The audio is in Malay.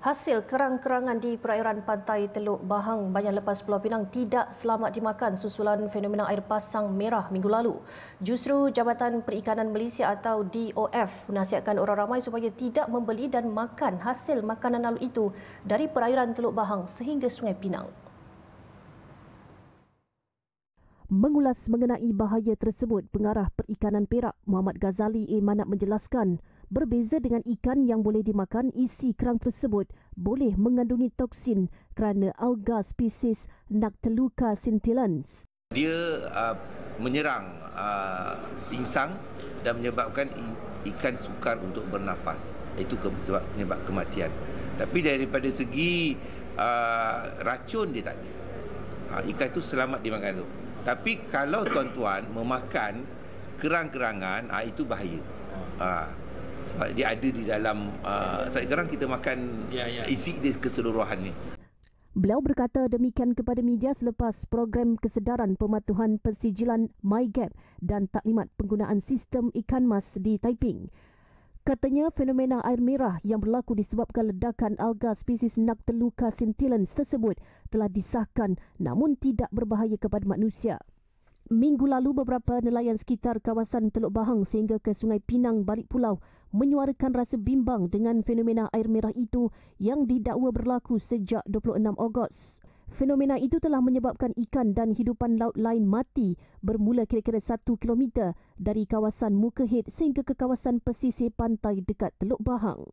Hasil kerang-kerangan di perairan pantai Teluk Bahang banyak lepas Pulau Pinang tidak selamat dimakan susulan fenomena air pasang merah minggu lalu. Justru Jabatan Perikanan Malaysia atau DOF menasihatkan orang ramai supaya tidak membeli dan makan hasil makanan lalu itu dari perairan Teluk Bahang sehingga Sungai Pinang. Mengulas mengenai bahaya tersebut, pengarah perikanan Perak Muhammad Ghazali Imanat menjelaskan Berbeza dengan ikan yang boleh dimakan, isi kerang tersebut boleh mengandungi toksin kerana alga spesies Nactiluca scintillans. Dia uh, menyerang uh, insang dan menyebabkan ikan sukar untuk bernafas. Itu ke- sebab penyebab kematian. Tapi daripada segi uh, racun dia tak ada. Uh, ikan itu selamat dimakan itu. Tapi kalau tuan-tuan memakan kerang-kerangan, uh, itu bahaya. Uh, sebab dia ada di dalam uh, sekarang kita makan ya, ya. isi dia keseluruhan ni. Beliau berkata demikian kepada media selepas program kesedaran pematuhan persijilan MyGap dan taklimat penggunaan sistem ikan mas di Taiping. Katanya fenomena air merah yang berlaku disebabkan ledakan alga spesies nak teluka sintilans tersebut telah disahkan namun tidak berbahaya kepada manusia. Minggu lalu beberapa nelayan sekitar kawasan Teluk Bahang sehingga ke Sungai Pinang balik pulau menyuarakan rasa bimbang dengan fenomena air merah itu yang didakwa berlaku sejak 26 Ogos. Fenomena itu telah menyebabkan ikan dan hidupan laut lain mati bermula kira-kira 1 km dari kawasan Mukahit sehingga ke kawasan pesisir pantai dekat Teluk Bahang.